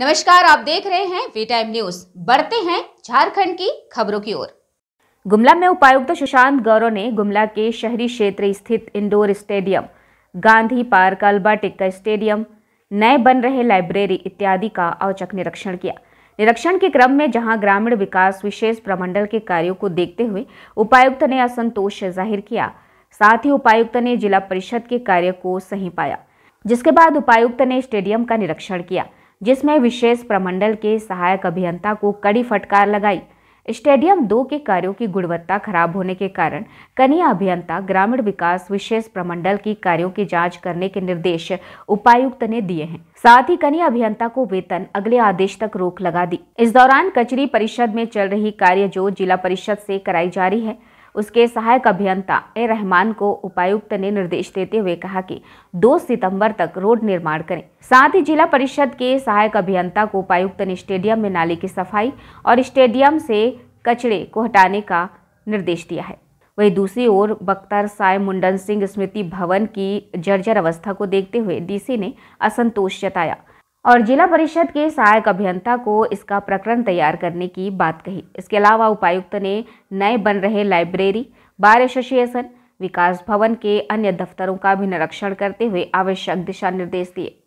नमस्कार आप देख रहे हैं वी टाइम न्यूज बढ़ते हैं झारखंड की खबरों की ओर गुमला में उपायुक्त सुशांत गौरव ने गुमला के शहरी क्षेत्र स्थित indoor stadium Gandhi park Albert Ekka stadium नए बन रहे लाइब्रेरी इत्यादि का औचक निरीक्षण किया निरीक्षण के क्रम में जहां ग्रामीण विकास विशेष प्रमंडल के कार्यों को देखते हुए उपायुक्त ने असंतोष जाहिर किया साथ ही उपायुक्त ने जिला परिषद के कार्य को सही पाया जिसके बाद उपायुक्त ने स्टेडियम का निरीक्षण किया जिसमें विशेष प्रमंडल के सहायक अभियंता को कड़ी फटकार लगाई स्टेडियम दो के कार्यों की गुणवत्ता खराब होने के कारण कनीय अभियंता ग्रामीण विकास विशेष प्रमंडल की कार्यों की जांच करने के निर्देश उपायुक्त ने दिए हैं साथ ही कनीय अभियंता को वेतन अगले आदेश तक रोक लगा दी इस दौरान कचरी परिषद में चल रही कार्य जो जिला परिषद से कराई जा रही है उसके सहायक अभियंता ए रहमान को उपायुक्त ने निर्देश देते हुए कहा कि 2 सितंबर तक रोड निर्माण करें साथ ही जिला परिषद के सहायक अभियंता को उपायुक्त ने स्टेडियम में नाले की सफाई और स्टेडियम से कचड़े को हटाने का निर्देश दिया है वहीं दूसरी ओर बख्तर साय मुंडन सिंह स्मृति भवन की जर्जर अवस्था को देखते हुए डीसी ने असंतोष जताया और जिला परिषद के सहायक अभियंता को इसका प्रकरण तैयार करने की बात कही इसके अलावा उपायुक्त ने नए बन रहे लाइब्रेरी बार एसोसिएशन विकास भवन के अन्य दफ्तरों का भी निरीक्षण करते हुए आवश्यक दिशा निर्देश दिए